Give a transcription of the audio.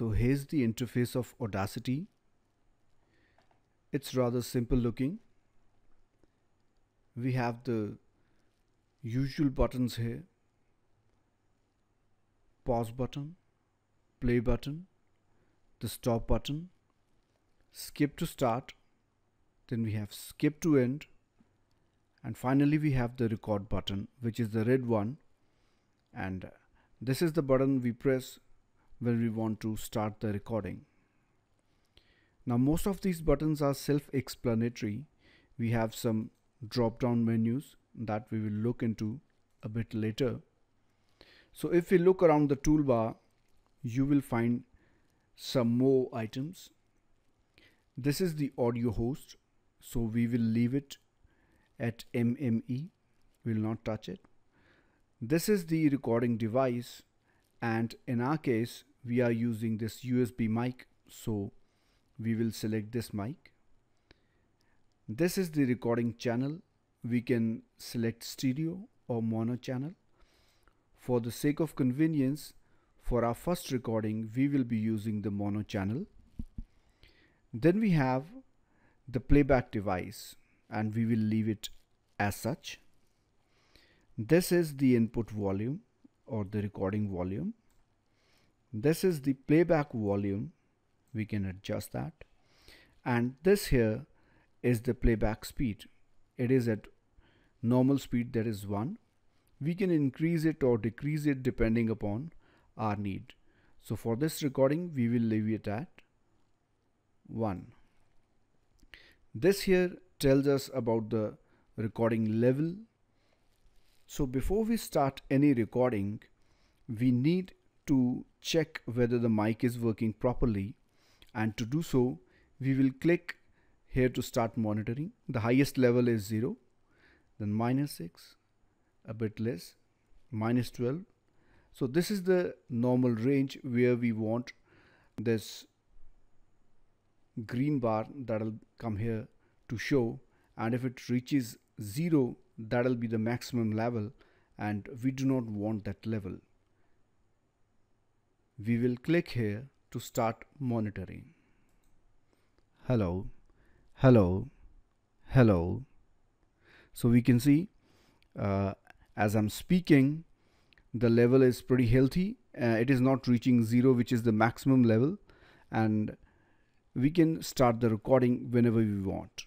So here's the interface of Audacity. It's rather simple looking. We have the usual buttons here. Pause button, play button, the stop button, skip to start, then we have skip to end, and finally we have the record button which is the red one and this is the button we press where we want to start the recording. Now most of these buttons are self-explanatory. We have some drop-down menus that we will look into a bit later. So if we look around the toolbar, you will find some more items. This is the audio host, so we will leave it at MME, we will not touch it. This is the recording device and in our case, we are using this USB mic so we will select this mic this is the recording channel we can select stereo or mono channel for the sake of convenience for our first recording we will be using the mono channel then we have the playback device and we will leave it as such this is the input volume or the recording volume this is the playback volume we can adjust that and this here is the playback speed it is at normal speed that is 1 we can increase it or decrease it depending upon our need so for this recording we will leave it at 1 this here tells us about the recording level so before we start any recording we need to check whether the mic is working properly and to do so we will click here to start monitoring the highest level is 0 then minus 6 a bit less minus 12 so this is the normal range where we want this green bar that'll come here to show and if it reaches 0 that'll be the maximum level and we do not want that level we will click here to start monitoring. Hello, hello, hello. So we can see uh, as I'm speaking, the level is pretty healthy. Uh, it is not reaching zero, which is the maximum level. And we can start the recording whenever we want.